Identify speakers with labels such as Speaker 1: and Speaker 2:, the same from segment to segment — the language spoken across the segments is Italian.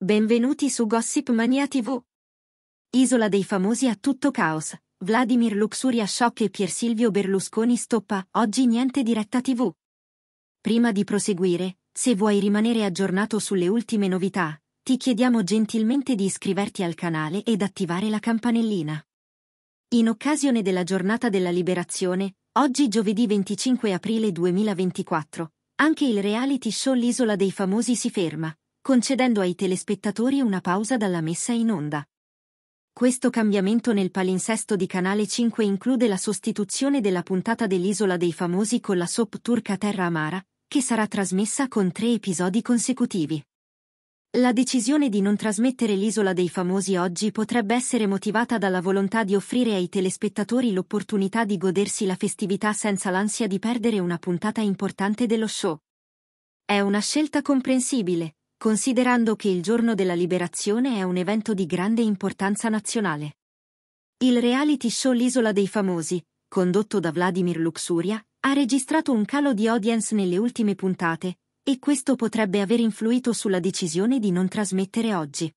Speaker 1: Benvenuti su Gossip Mania TV. Isola dei famosi a tutto caos. Vladimir Luxuria Shock e Pier Silvio Berlusconi stoppa, oggi niente diretta TV. Prima di proseguire, se vuoi rimanere aggiornato sulle ultime novità, ti chiediamo gentilmente di iscriverti al canale ed attivare la campanellina. In occasione della giornata della liberazione, oggi giovedì 25 aprile 2024, anche il reality show L'Isola dei famosi si ferma, concedendo ai telespettatori una pausa dalla messa in onda. Questo cambiamento nel palinsesto di Canale 5 include la sostituzione della puntata dell'Isola dei Famosi con la soap turca Terra Amara, che sarà trasmessa con tre episodi consecutivi. La decisione di non trasmettere l'Isola dei Famosi oggi potrebbe essere motivata dalla volontà di offrire ai telespettatori l'opportunità di godersi la festività senza l'ansia di perdere una puntata importante dello show. È una scelta comprensibile, considerando che il giorno della liberazione è un evento di grande importanza nazionale. Il reality show L'isola dei famosi, condotto da Vladimir Luxuria, ha registrato un calo di audience nelle ultime puntate, e questo potrebbe aver influito sulla decisione di non trasmettere oggi.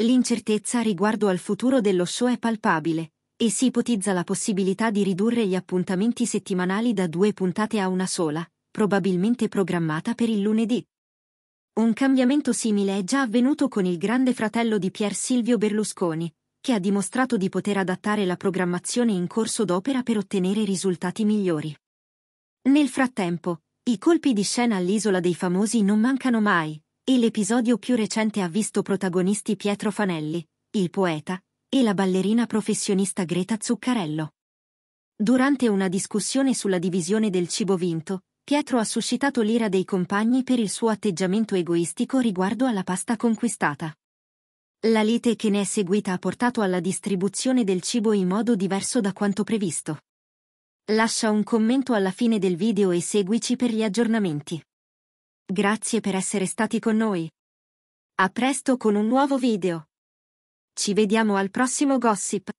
Speaker 1: L'incertezza riguardo al futuro dello show è palpabile, e si ipotizza la possibilità di ridurre gli appuntamenti settimanali da due puntate a una sola, probabilmente programmata per il lunedì. Un cambiamento simile è già avvenuto con il grande fratello di Pier Silvio Berlusconi, che ha dimostrato di poter adattare la programmazione in corso d'opera per ottenere risultati migliori. Nel frattempo, i colpi di scena all'isola dei famosi non mancano mai, e l'episodio più recente ha visto protagonisti Pietro Fanelli, il poeta, e la ballerina professionista Greta Zuccarello. Durante una discussione sulla divisione del cibo vinto, Pietro ha suscitato l'ira dei compagni per il suo atteggiamento egoistico riguardo alla pasta conquistata. La lite che ne è seguita ha portato alla distribuzione del cibo in modo diverso da quanto previsto. Lascia un commento alla fine del video e seguici per gli aggiornamenti. Grazie per essere stati con noi. A presto con un nuovo video. Ci vediamo al prossimo gossip.